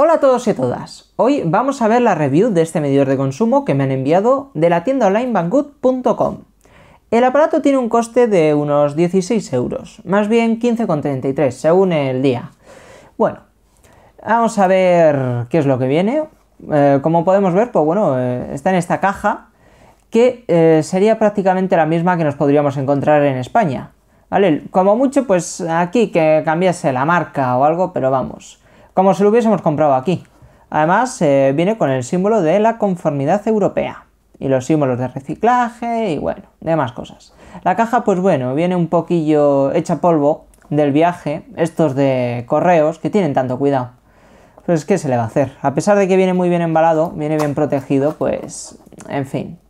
Hola a todos y a todas. Hoy vamos a ver la review de este medidor de consumo que me han enviado de la tienda online banggood.com. El aparato tiene un coste de unos 16 euros, más bien 15,33 según el día. Bueno, vamos a ver qué es lo que viene. Eh, como podemos ver, pues bueno, eh, está en esta caja que eh, sería prácticamente la misma que nos podríamos encontrar en España. ¿Vale? Como mucho, pues aquí que cambiase la marca o algo, pero vamos como si lo hubiésemos comprado aquí. Además, eh, viene con el símbolo de la conformidad europea y los símbolos de reciclaje y bueno, demás cosas. La caja, pues bueno, viene un poquillo hecha polvo del viaje, estos de correos que tienen tanto cuidado. Pues qué se le va a hacer. A pesar de que viene muy bien embalado, viene bien protegido, pues en fin.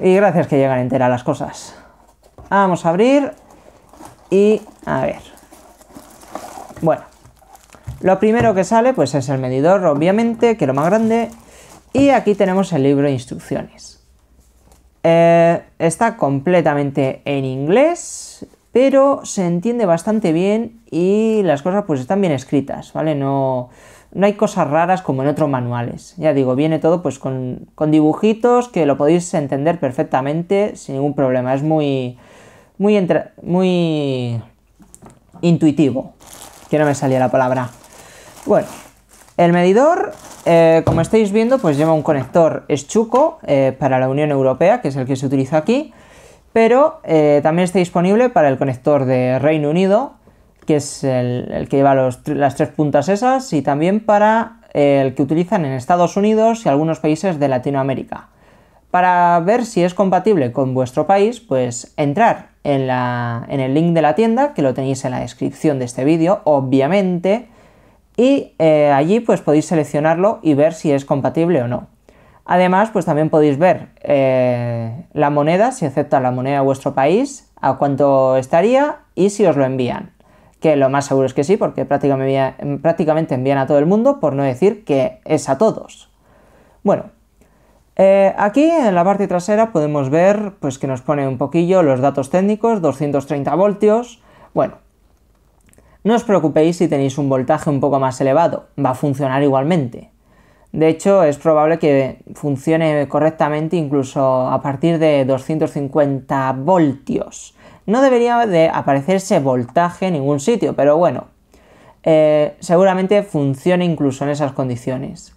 Y gracias que llegan enteras las cosas. Vamos a abrir y a ver. Bueno, lo primero que sale pues es el medidor, obviamente, que es lo más grande. Y aquí tenemos el libro de instrucciones. Eh, está completamente en inglés, pero se entiende bastante bien y las cosas pues están bien escritas, ¿vale? No, no hay cosas raras como en otros manuales. Ya digo, viene todo pues con, con dibujitos que lo podéis entender perfectamente sin ningún problema. Es muy, muy, muy intuitivo. Que no me salía la palabra. Bueno, el medidor, eh, como estáis viendo, pues lleva un conector eschuco eh, para la Unión Europea, que es el que se utiliza aquí, pero eh, también está disponible para el conector de Reino Unido, que es el, que lleva las tres puntas esas, y también para el que utilizan en Estados Unidos y algunos países de Latinoamérica. Para ver si es compatible con vuestro país, pues entrar en el link de la tienda, que lo tenéis en la descripción de este vídeo, obviamente, y eh, allí pues podéis seleccionarlo y ver si es compatible o no. Además, pues también podéis ver eh, la moneda, si acepta la moneda de vuestro país, a cuánto estaría y si os lo envían. Que lo más seguro es que sí, porque prácticamente envían a todo el mundo, por no decir que es a todos. Bueno, eh, aquí en la parte trasera podemos ver pues, que nos pone un poquillo los datos técnicos, 230 voltios. Bueno, no os preocupéis si tenéis un voltaje un poco más elevado, va a funcionar igualmente. De hecho, es probable que funcione correctamente incluso a partir de 250 voltios. No debería de aparecerse voltaje en ningún sitio, pero bueno, eh, seguramente funcione incluso en esas condiciones.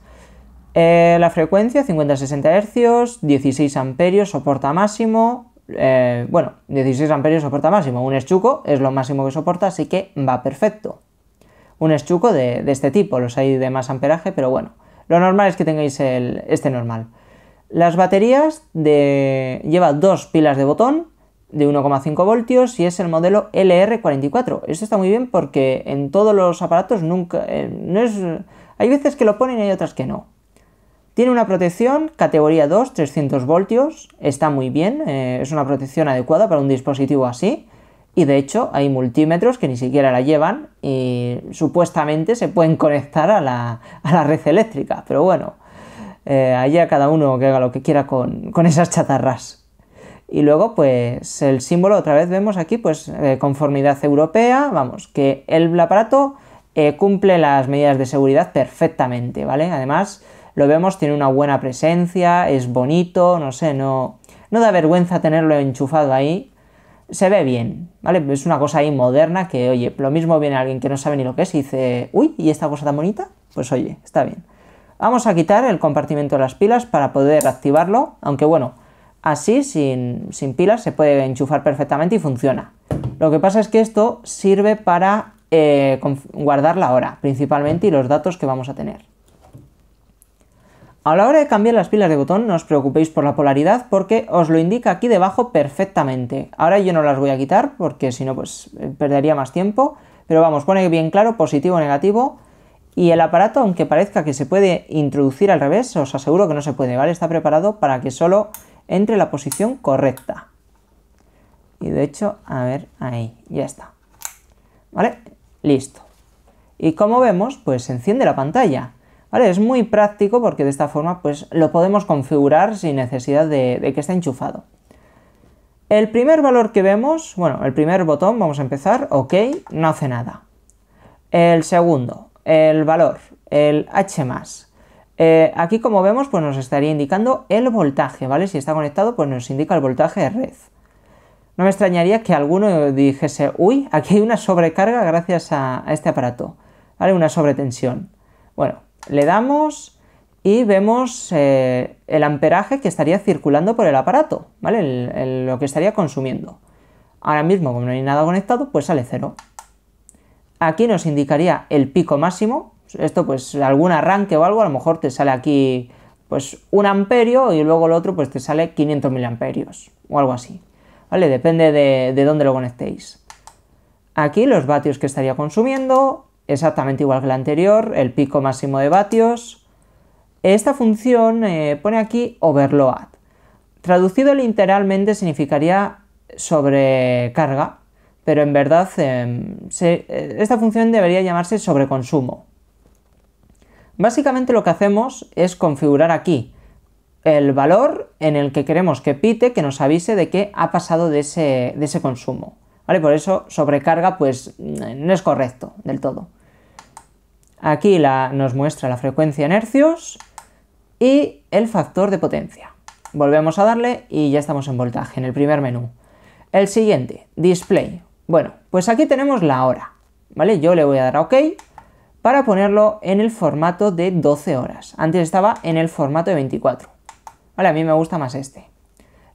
Eh, la frecuencia 50-60 Hz, 16 amperios, soporta máximo, eh, bueno, 16 amperios soporta máximo, un estuco es lo máximo que soporta, así que va perfecto. Un estuco de, este tipo, los hay de más amperaje, pero bueno, lo normal es que tengáis el, este normal. Las baterías de, lleva dos pilas de botón de 1,5 voltios y es el modelo LR44. Esto está muy bien porque en todos los aparatos nunca... Eh, no es, hay veces que lo ponen y hay otras que no. Tiene una protección categoría 2, 300 voltios, está muy bien, eh, es una protección adecuada para un dispositivo así. Y de hecho hay multímetros que ni siquiera la llevan y supuestamente se pueden conectar a la, red eléctrica. Pero bueno, eh, allá cada uno que haga lo que quiera con, esas chatarras. Y luego pues el símbolo otra vez vemos aquí pues eh, conformidad europea, vamos, que el aparato eh, cumple las medidas de seguridad perfectamente, ¿vale? Además lo vemos, tiene una buena presencia, es bonito, no sé, no, no da vergüenza tenerlo enchufado ahí. Se ve bien, ¿vale? Es una cosa ahí moderna que, oye, lo mismo viene alguien que no sabe ni lo que es y dice, uy, ¿y esta cosa tan bonita? Pues oye, está bien. Vamos a quitar el compartimento de las pilas para poder activarlo, aunque bueno, así sin, pilas se puede enchufar perfectamente y funciona. Lo que pasa es que esto sirve para eh, guardar la hora principalmente y los datos que vamos a tener. A la hora de cambiar las pilas de botón no os preocupéis por la polaridad porque os lo indica aquí debajo perfectamente. Ahora yo no las voy a quitar porque si no pues eh, perdería más tiempo, pero vamos, pone bien claro positivo o negativo y el aparato aunque parezca que se puede introducir al revés, os aseguro que no se puede, ¿vale? Está preparado para que solo entre la posición correcta. Y de hecho, a ver, ahí, ya está. ¿Vale? Listo. Y como vemos, pues se enciende la pantalla. Es muy práctico porque de esta forma pues, lo podemos configurar sin necesidad de, que esté enchufado. El primer valor que vemos, bueno, el primer botón, vamos a empezar, OK, no hace nada. El segundo, el valor, el H+. Eh, aquí como vemos, pues nos estaría indicando el voltaje, ¿vale? Si está conectado, pues nos indica el voltaje de red. No me extrañaría que alguno dijese, uy, aquí hay una sobrecarga gracias a, a este aparato, ¿vale? Una sobretensión. Bueno, le damos y vemos eh, el amperaje que estaría circulando por el aparato, ¿vale? lo que estaría consumiendo. Ahora mismo, como no hay nada conectado, pues sale cero. Aquí nos indicaría el pico máximo. Esto, pues, algún arranque o algo, a lo mejor te sale aquí, pues, un amperio y luego el otro, pues, te sale 500 miliamperios o algo así. ¿Vale? Depende de dónde lo conectéis. Aquí los vatios que estaría consumiendo, exactamente igual que la anterior, el pico máximo de vatios. Esta función eh, pone aquí overload. Traducido literalmente significaría sobrecarga, pero en verdad em, eh, esta función debería llamarse sobreconsumo. Básicamente lo que hacemos es configurar aquí el valor en el que queremos que pite, que nos avise de que ha pasado de ese consumo. ¿vale? Por eso sobrecarga pues mm, no es correcto del todo. Aquí la, nos muestra la frecuencia en hercios y el factor de potencia. Volvemos a darle y ya estamos en voltaje, en el primer menú. El siguiente, display. Bueno, pues aquí tenemos la hora, ¿vale? Yo le voy a dar a OK para ponerlo en el formato de 12 horas. Antes estaba en el formato de 24. a mí me gusta más este.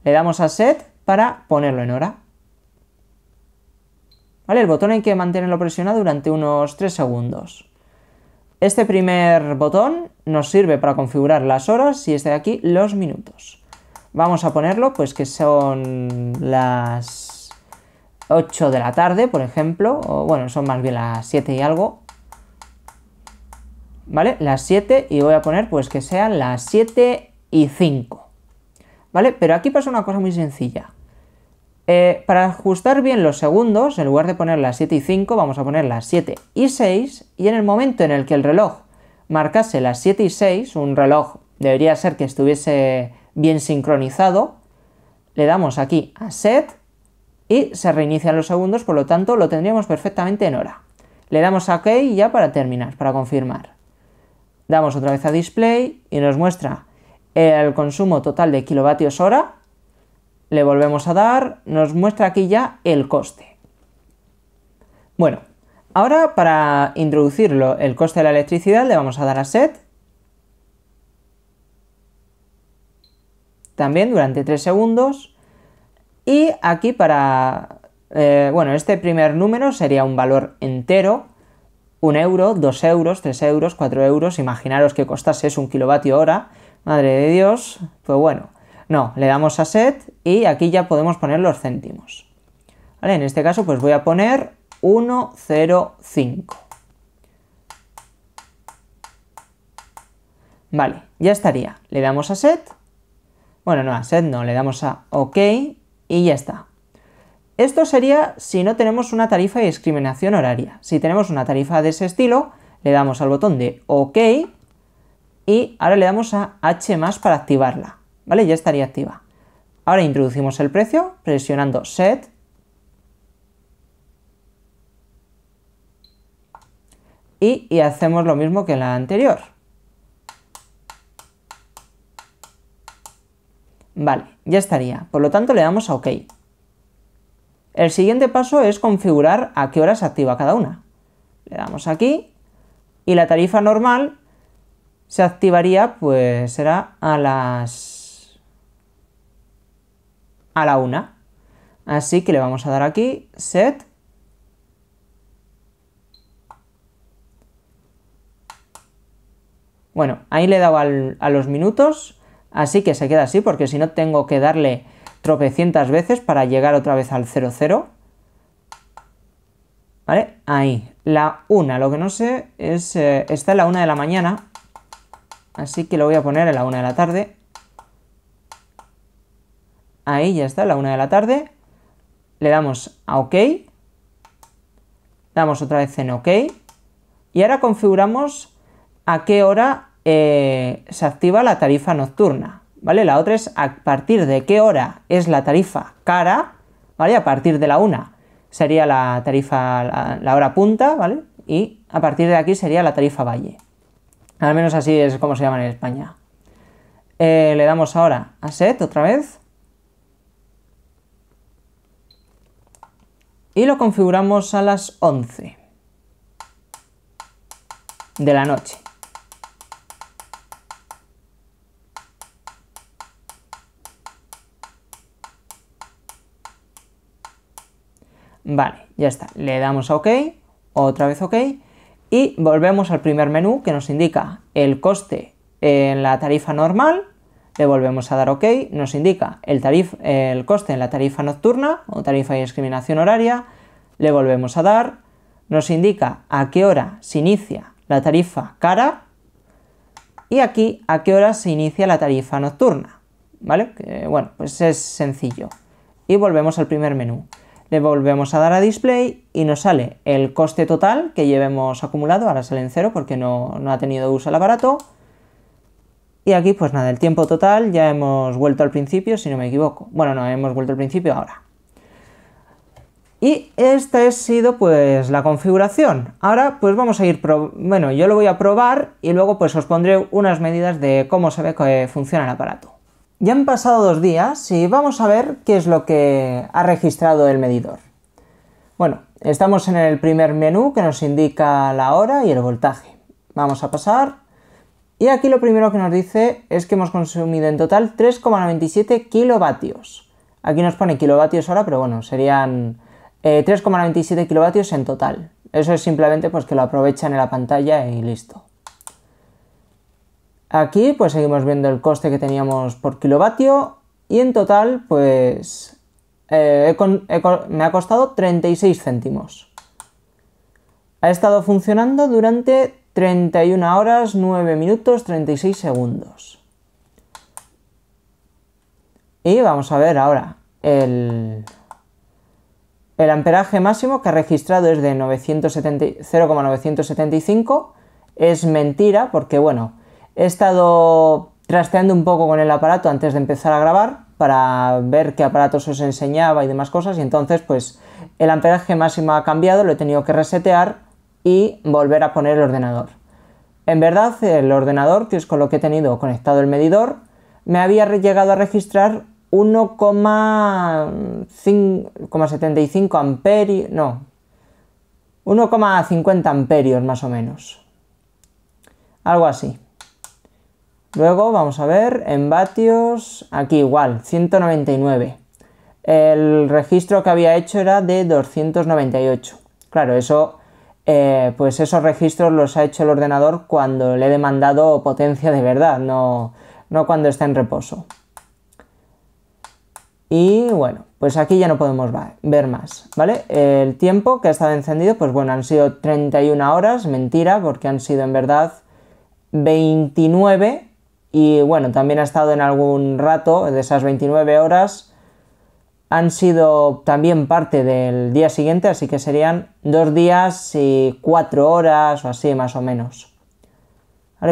Le damos a set para ponerlo en hora. ¿Vale? El botón hay que mantenerlo presionado durante unos 3 segundos. Este primer botón nos sirve para configurar las horas y este de aquí los minutos. Vamos a ponerlo pues que son las 8 de la tarde, por ejemplo, o bueno, son más bien las 7 y algo. ¿Vale? Las 7 y voy a poner pues que sean las 7 y 5. ¿Vale? Pero aquí pasa una cosa muy sencilla. Eh, para ajustar bien los segundos, en lugar de poner las 7 y 5, vamos a poner las 7 y 6. Y en el momento en el que el reloj marcase las 7 y 6, un reloj debería ser que estuviese bien sincronizado, le damos aquí a set y se reinician los segundos, por lo tanto lo tendríamos perfectamente en hora. Le damos a OK ya para terminar, para confirmar. Damos otra vez a display y nos muestra el consumo total de kilovatios hora le volvemos a dar, nos muestra aquí ya el coste. Bueno, ahora para introducirlo, el coste de la electricidad, le vamos a dar a set. También durante 3 segundos. Y aquí para, eh, bueno, este primer número sería un valor entero, 1 euro, 2 euros, 3 euros, 4 euros, imaginaros que costase un kilovatio hora, madre de Dios, pues bueno, no, le damos a set y aquí ya podemos poner los céntimos. En este caso pues voy a poner 105. Vale, ya estaría. Le damos a set. Bueno, no, a set no, le damos a OK y ya está. Esto sería si no tenemos una tarifa de discriminación horaria. Si tenemos una tarifa de ese estilo, le damos al botón de OK y ahora le damos a H más para activarla. ¿vale? Ya estaría activa. Ahora introducimos el precio presionando Set. Y, hacemos lo mismo que en la anterior. Vale, ya estaría. Por lo tanto le damos a OK. El siguiente paso es configurar a qué hora se activa cada una. Le damos aquí y la tarifa normal se activaría, pues será a las a la una. Así que le vamos a dar aquí set Bueno, ahí le he dado a los minutos, así que se queda así, porque si no tengo que darle tropecientas veces para llegar otra vez al 00. ¿Vale? Ahí, la 1, lo que no sé es, eh, está en la 1 de la mañana, así que lo voy a poner en la 1 de la tarde. Ahí ya está, la una de la tarde. Le damos a OK. Damos otra vez en OK. Y ahora configuramos a qué hora eh, se activa la tarifa nocturna. ¿Vale? La otra es a partir de qué hora es la tarifa cara, ¿vale? A partir de la una sería la tarifa, la, hora punta, ¿vale? Y a partir de aquí sería la tarifa valle. Al menos así es como se llama en España. Eh, le damos ahora a set otra vez. y lo configuramos a las 11 de la noche. Vale, ya está. Le damos a OK, otra vez OK, y volvemos al primer menú que nos indica el coste en la tarifa normal le volvemos a dar OK, nos indica el, tarif, el coste en la tarifa nocturna o tarifa de discriminación horaria, le volvemos a dar, nos indica a qué hora se inicia la tarifa cara y aquí a qué hora se inicia la tarifa nocturna, ¿vale? bueno, pues es sencillo. Y volvemos al primer menú. Le volvemos a dar a display y nos sale el coste total que llevemos acumulado, ahora sale en cero porque no, no ha tenido uso el aparato, y aquí, pues nada, el tiempo total, ya hemos vuelto al principio, si no me equivoco. Bueno, no, hemos vuelto al principio ahora. Y esta ha sido pues la configuración. Ahora pues vamos a ir, bueno, yo lo voy a probar y luego pues os pondré unas medidas de cómo se ve que funciona el aparato. Ya han pasado dos días y vamos a ver qué es lo que ha registrado el medidor. Bueno, estamos en el primer menú que nos indica la hora y el voltaje. Vamos a pasar y aquí lo primero que nos dice es que hemos consumido en total 3,97 kilovatios. Aquí nos pone kilovatios ahora, pero bueno, serían 3,97 eh, kilovatios en total. Eso es simplemente pues que lo aprovechan en la pantalla y listo. Aquí pues seguimos viendo el coste que teníamos por kilovatio y en total pues eh, me ha costado 36 céntimos. Ha estado funcionando durante 31 horas, 9 minutos, 36 segundos. Y vamos a ver ahora el, el amperaje máximo que ha registrado es de 0,975. Es mentira porque, bueno, he estado trasteando un poco con el aparato antes de empezar a grabar para ver qué aparatos os enseñaba y demás cosas. Y entonces, pues el amperaje máximo ha cambiado, lo he tenido que resetear y volver a poner el ordenador. En verdad, el ordenador, que es con lo que he tenido conectado el medidor, me había llegado a registrar 1,75 amperios, no, 1,50 amperios más o menos. Algo así. Luego vamos a ver en vatios, aquí igual, 199. El registro que había hecho era de 298. Claro, eso eh, pues esos registros los ha hecho el ordenador cuando le he demandado potencia de verdad, no, no cuando está en reposo. Y bueno, pues aquí ya no podemos ver más, ¿vale? El tiempo que ha estado encendido, pues bueno, han sido 31 horas, mentira, porque han sido en verdad 29 y bueno, también ha estado en algún rato de esas 29 horas han sido también parte del día siguiente, así que serían dos días y cuatro horas o así más o menos.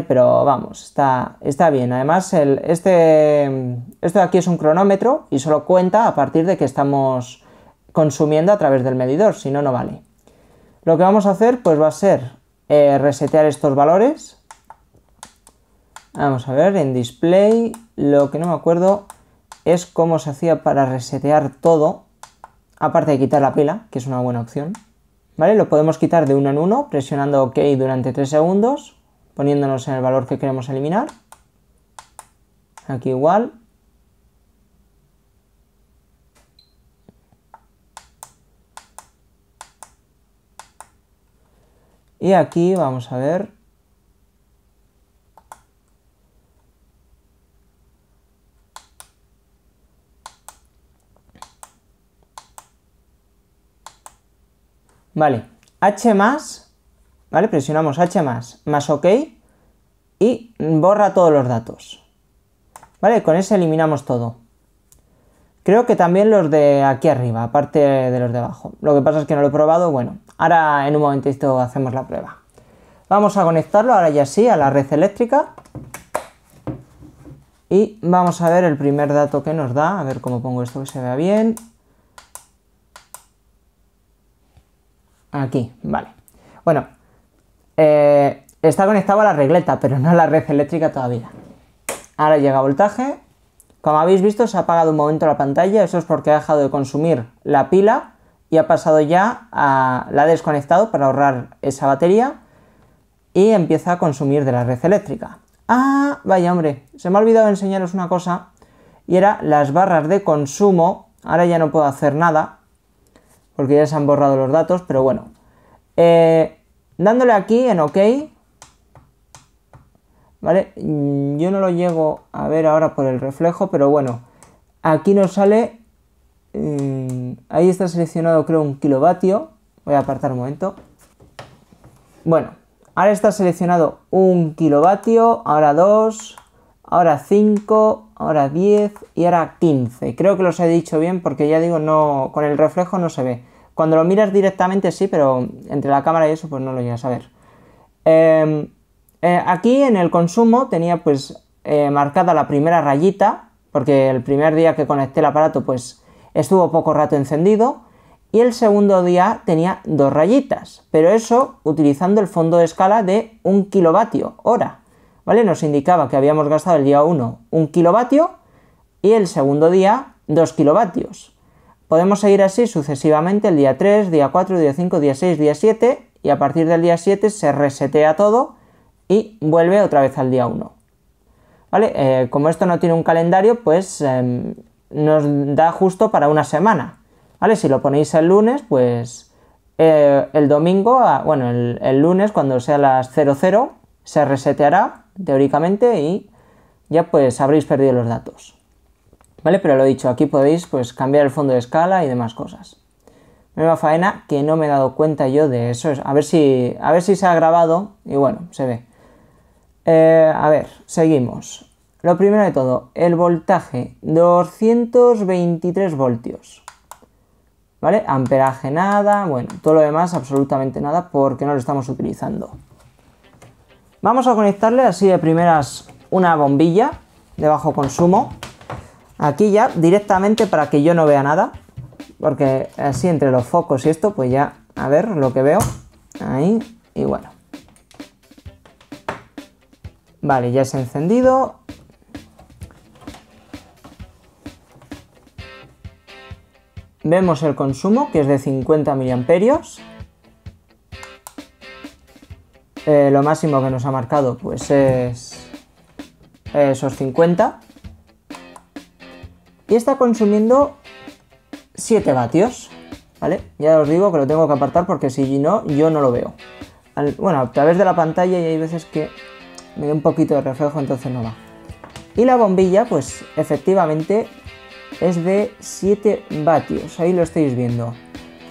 pero vamos, está, está bien. Además, el, este, esto de aquí es un cronómetro y solo cuenta a partir de que estamos consumiendo a través del medidor, si no, no vale. Lo que vamos a hacer pues va a ser eh, resetear estos valores. Vamos a ver, en display, lo que no me acuerdo, es cómo se hacía para resetear todo, aparte de quitar la pila, que es una buena opción. ¿Vale? Lo podemos quitar de uno en uno, presionando OK durante 3 segundos, poniéndonos en el valor que queremos eliminar. Aquí igual. Y aquí vamos a ver Vale, H más, ¿vale? Presionamos H más, más OK y borra todos los datos. ¿Vale? Con ese eliminamos todo. Creo que también los de aquí arriba, aparte de los de abajo. Lo que pasa es que no lo he probado. Bueno, ahora en un momentito hacemos la prueba. Vamos a conectarlo ahora ya sí a la red eléctrica. Y vamos a ver el primer dato que nos da. A ver cómo pongo esto que se vea bien. Aquí, vale. Bueno, eh, está conectado a la regleta, pero no a la red eléctrica todavía. Ahora llega voltaje. Como habéis visto, se ha apagado un momento la pantalla. Eso es porque ha dejado de consumir la pila y ha pasado ya a... la ha desconectado para ahorrar esa batería y empieza a consumir de la red eléctrica. Ah, vaya hombre, se me ha olvidado enseñaros una cosa y era las barras de consumo. Ahora ya no puedo hacer nada porque ya se han borrado los datos, pero bueno. Eh, dándole aquí en OK, ¿vale? Mm, yo no lo llego a ver ahora por el reflejo, pero bueno, aquí nos sale, mm, ahí está seleccionado creo un kilovatio, voy a apartar un momento. Bueno, ahora está seleccionado un kilovatio, ahora dos, ahora 5, ahora 10 y ahora 15. Creo que los he dicho bien porque ya digo, no con el reflejo no se ve. Cuando lo miras directamente sí, pero entre la cámara y eso pues no lo llegas a ver. Em, eh, aquí en el consumo tenía pues eh, marcada la primera rayita, porque el primer día que conecté el aparato pues estuvo poco rato encendido, y el segundo día tenía dos rayitas, pero eso utilizando el fondo de escala de un kilovatio hora. Nos indicaba que habíamos gastado el día 1 un kilovatio y el segundo día 2 kilovatios. Podemos seguir así sucesivamente el día 3, día 4, día 5, día 6, día 7 y a partir del día 7 se resetea todo y vuelve otra vez al día 1. ¿Vale? Eh, como esto no tiene un calendario, pues em, nos da justo para una semana. ¿Vale? Si lo ponéis el lunes, pues eh, el domingo, ah, bueno, el, el lunes cuando sea las 00, se reseteará teóricamente, y ya pues habréis perdido los datos. ¿Vale? Pero lo he dicho, aquí podéis pues cambiar el fondo de escala y demás cosas. Nueva faena que no me he dado cuenta yo de eso. A ver si, a ver si se ha grabado y bueno, se ve. Eh, a ver, seguimos. Lo primero de todo, el voltaje, 223 voltios. ¿Vale? Amperaje nada, bueno, todo lo demás absolutamente nada porque no lo estamos utilizando. Vamos a conectarle así de primeras una bombilla de bajo consumo. Aquí ya directamente para que yo no vea nada. Porque así entre los focos y esto, pues ya a ver lo que veo. Ahí y bueno. Vale, ya se ha encendido. Vemos el consumo, que es de 50 miliamperios. Eh, lo máximo que nos ha marcado pues es eh, esos 50. Y está consumiendo 7 vatios. ¿Vale? Ya os digo que lo tengo que apartar porque si no, yo no lo veo. bueno, a través de la pantalla y hay veces que me da un poquito de reflejo, entonces no va. Y la bombilla, pues efectivamente es de 7 vatios. Ahí lo estáis viendo.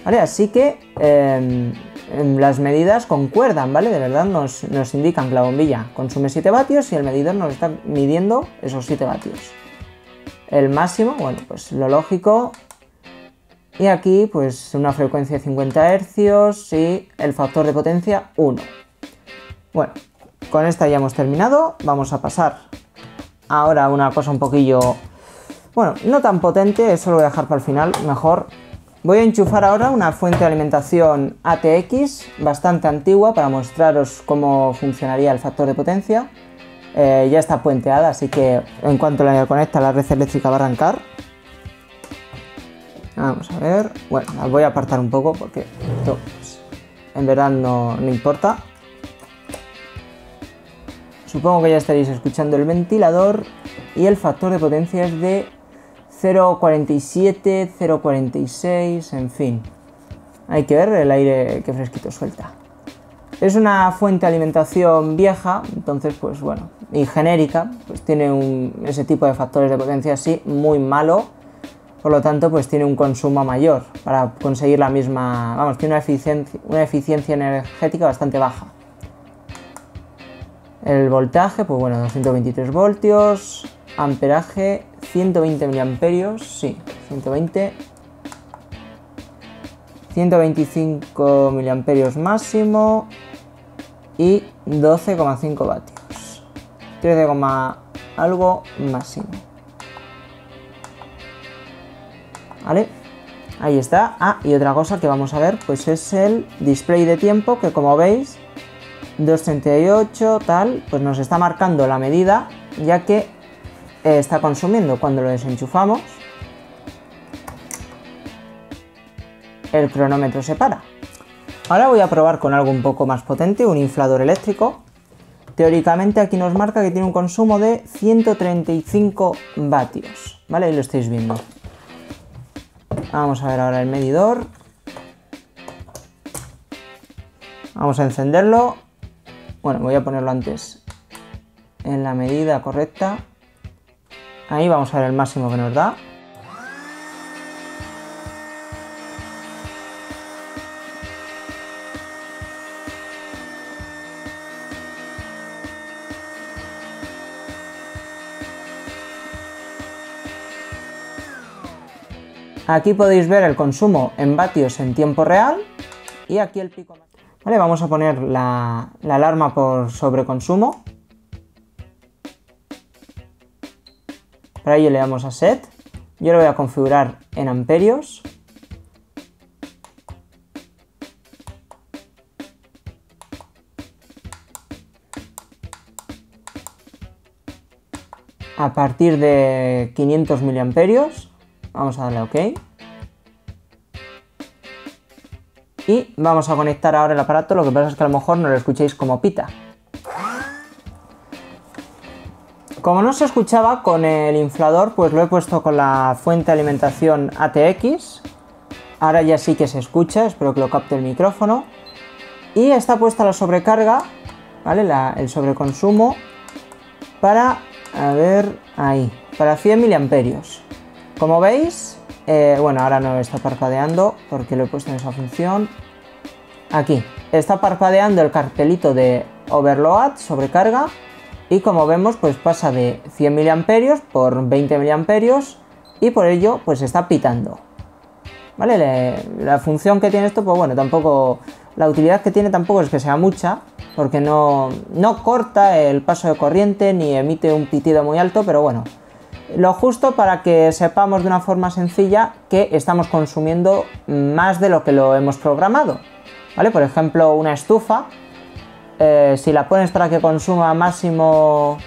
¿Vale? Así que em, las medidas concuerdan, ¿vale? De verdad nos, indican que la bombilla consume 7 vatios y el medidor nos está midiendo esos 7 vatios. El máximo, bueno, pues lo lógico. Y aquí, pues una frecuencia de 50 Hz y el factor de potencia 1. Bueno, con esta ya hemos terminado. Vamos a pasar ahora a una cosa un poquillo... Bueno, no tan potente, eso lo voy a dejar para el final, mejor Voy a enchufar ahora una fuente de alimentación ATX, bastante antigua, para mostraros cómo funcionaría el factor de potencia. Eh, ya está puenteada, así que en cuanto la conecta la red eléctrica va a arrancar. Vamos a ver. Bueno, la voy a apartar un poco porque esto pues, en verdad no, no importa. Supongo que ya estaréis escuchando el ventilador y el factor de potencia es de 0,47, 0,46, en fin. Hay que ver el aire que fresquito suelta. Es una fuente de alimentación vieja, entonces pues bueno, y genérica, pues tiene un, ese tipo de factores de potencia así muy malo, por lo tanto pues tiene un consumo mayor para conseguir la misma, vamos, tiene una eficiencia, una eficiencia energética bastante baja. El voltaje, pues bueno, 223 voltios, Amperaje 120 miliamperios, sí, 120. 125 miliamperios máximo y 12,5 vatios. 13, algo máximo. ¿Vale? Ahí está. Ah, y otra cosa que vamos a ver, pues es el display de tiempo, que como veis, 238, tal, pues nos está marcando la medida, ya que eh, está consumiendo cuando lo desenchufamos. El cronómetro se para. Ahora voy a probar con algo un poco más potente, un inflador eléctrico. Teóricamente aquí nos marca que tiene un consumo de 135 vatios, ¿vale? y lo estáis viendo. Vamos a ver ahora el medidor. Vamos a encenderlo. Bueno, voy a ponerlo antes en la medida correcta. Ahí vamos a ver el máximo que nos da. Aquí podéis ver el consumo en vatios en tiempo real y aquí el pico. Vale, vamos a poner la, la alarma por sobreconsumo Para ello le damos a set. Yo lo voy a configurar en amperios. A partir de 500 miliamperios. Vamos a darle a OK. Y vamos a conectar ahora el aparato, lo que pasa es que a lo mejor no lo escuchéis como pita, Como no se escuchaba con el inflador, pues lo he puesto con la fuente de alimentación ATX. Ahora ya sí que se escucha, espero que lo capte el micrófono. Y está puesta la sobrecarga, ¿vale? el sobreconsumo para, a ver, ahí, para 100 miliamperios. Como veis, eh, bueno, ahora no está parpadeando porque lo he puesto en esa función. Aquí, está parpadeando el cartelito de overload, sobrecarga, y como vemos pues pasa de 100 mA por 20 miliamperios y por ello pues está pitando vale la función que tiene esto pues bueno tampoco la utilidad que tiene tampoco es que sea mucha porque no, no corta el paso de corriente ni emite un pitido muy alto pero bueno lo justo para que sepamos de una forma sencilla que estamos consumiendo más de lo que lo hemos programado vale por ejemplo una estufa eh, si la pones para que consuma máximo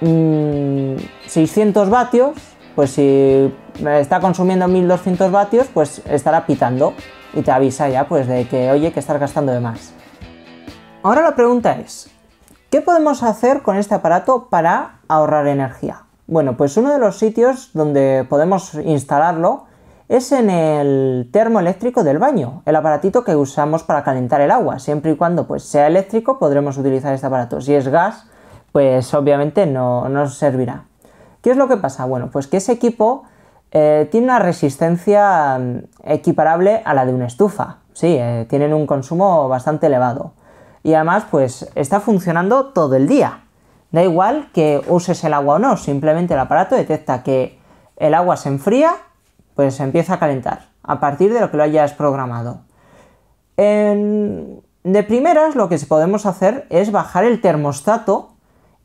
600 mm, vatios, pues si está consumiendo 1200 vatios, pues estará pitando y te avisa ya pues, de que oye que estás gastando de más. Ahora la pregunta es, ¿qué podemos hacer con este aparato para ahorrar energía? Bueno, pues uno de los sitios donde podemos instalarlo es en el termoeléctrico del baño, el aparatito que usamos para calentar el agua. Siempre y cuando pues, sea eléctrico podremos utilizar este aparato. Si es gas, pues obviamente no nos servirá. ¿Qué es lo que pasa? Bueno, pues que ese equipo eh, tiene una resistencia mm, equiparable a la de una estufa. Sí, eh, tienen un consumo bastante elevado. Y además, pues está funcionando todo el día. Da igual que uses el agua o no, simplemente el aparato detecta que el agua se enfría pues empieza a calentar a partir de lo que lo hayas programado. De primeras lo que podemos hacer es bajar el termostato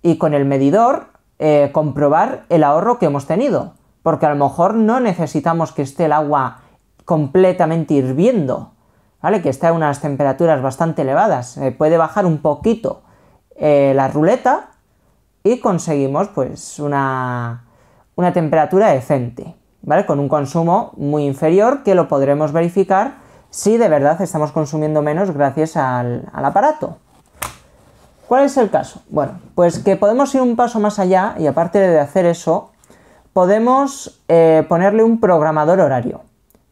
y con el medidor eh, comprobar el ahorro que hemos tenido, porque a lo mejor no necesitamos que esté el agua completamente hirviendo, ¿vale? Que esté a unas temperaturas bastante elevadas, eh, puede bajar un poquito eh, la ruleta y conseguimos pues una temperatura decente. ¿vale? Con un consumo muy inferior que lo podremos verificar si de verdad estamos consumiendo menos gracias al, aparato. ¿Cuál es el caso? Bueno, pues que podemos ir un paso más allá y aparte de hacer eso, podemos eh, ponerle un programador horario.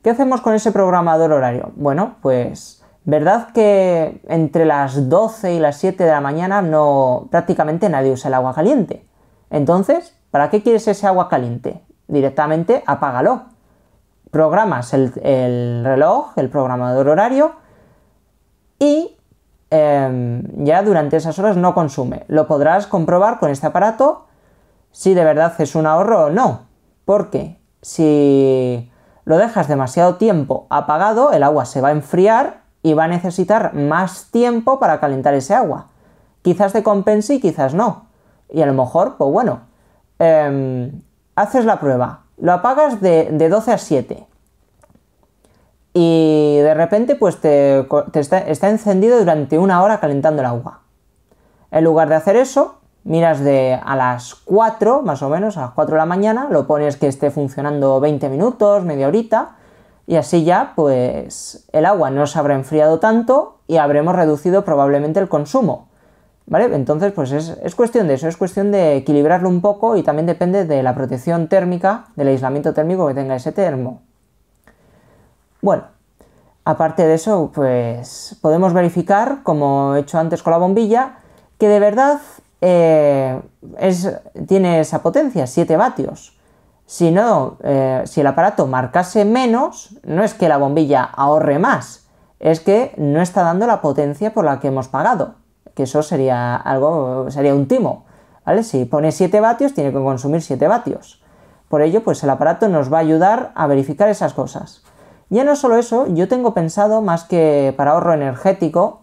¿Qué hacemos con ese programador horario? Bueno, pues verdad que entre las 12 y las 7 de la mañana no prácticamente nadie usa el agua caliente. Entonces, ¿para qué quieres ese agua caliente? directamente apágalo. Programas el, reloj, el programador horario y em, ya durante esas horas no consume. Lo podrás comprobar con este aparato si de verdad es un ahorro o no. Porque si lo dejas demasiado tiempo apagado, el agua se va a enfriar y va a necesitar más tiempo para calentar ese agua. Quizás te compense y quizás no. Y a lo mejor, pues bueno, em, haces la prueba, lo apagas de, de 12 a 7 y de repente pues te, está, está, encendido durante una hora calentando el agua. En lugar de hacer eso, miras de a las 4, más o menos, a las 4 de la mañana, lo pones que esté funcionando 20 minutos, media horita, y así ya pues el agua no se habrá enfriado tanto y habremos reducido probablemente el consumo. Entonces, pues es, cuestión de eso, es cuestión de equilibrarlo un poco y también depende de la protección térmica, del aislamiento térmico que tenga ese termo. Bueno, aparte de eso, pues podemos verificar, como he hecho antes con la bombilla, que de verdad eh, es, tiene esa potencia, 7 vatios. Si no, eh, si el aparato marcase menos, no es que la bombilla ahorre más, es que no está dando la potencia por la que hemos pagado que eso sería algo, sería un timo, ¿vale? Si pone 7 vatios, tiene que consumir 7 vatios. Por ello, pues el aparato nos va a ayudar a verificar esas cosas. Ya no solo eso, yo tengo pensado, más que para ahorro energético,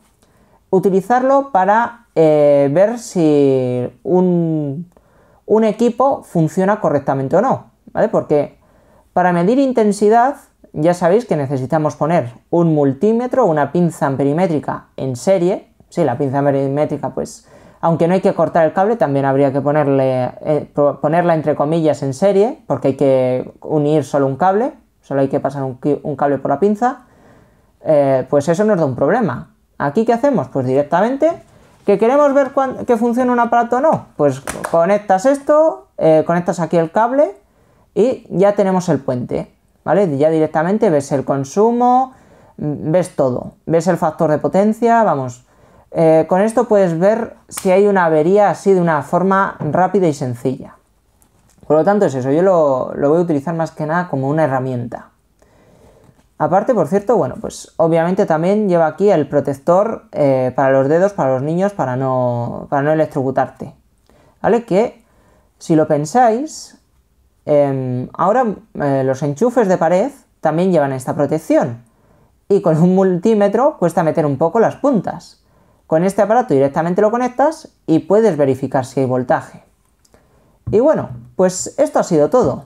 utilizarlo para eh, ver si un, equipo funciona correctamente o no, ¿vale? Porque para medir intensidad, ya sabéis que necesitamos poner un multímetro, una pinza amperimétrica en serie, sí, la pinza meridimétrica, pues aunque no hay que cortar el cable, también habría que ponerle, eh, ponerla entre comillas en serie, porque hay que unir solo un cable, solo hay que pasar un, cable por la pinza, eh, pues eso nos da un problema. ¿Aquí qué hacemos? Pues directamente, que queremos ver que funciona un aparato o no, pues conectas esto, eh, conectas aquí el cable y ya tenemos el puente, ¿vale? Ya directamente ves el consumo, mm, ves todo, ves el factor de potencia, vamos eh, con esto puedes ver si hay una avería así de una forma rápida y sencilla. Por lo tanto es eso, yo lo, voy a utilizar más que nada como una herramienta. Aparte, por cierto, bueno, pues obviamente también lleva aquí el protector eh, para los dedos, para los niños, para no, para no electrocutarte. ¿Vale? Que si lo pensáis, em, ahora eh, los enchufes de pared también llevan esta protección. Y con un multímetro cuesta meter un poco las puntas. Con este aparato directamente lo conectas y puedes verificar si hay voltaje. Y bueno, pues esto ha sido todo.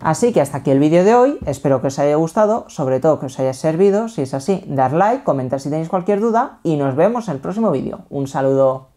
Así que hasta aquí el vídeo de hoy, espero que os haya gustado, sobre todo que os haya servido, si es así, dar like, comentar si tenéis cualquier duda y nos vemos en el próximo vídeo. Un saludo.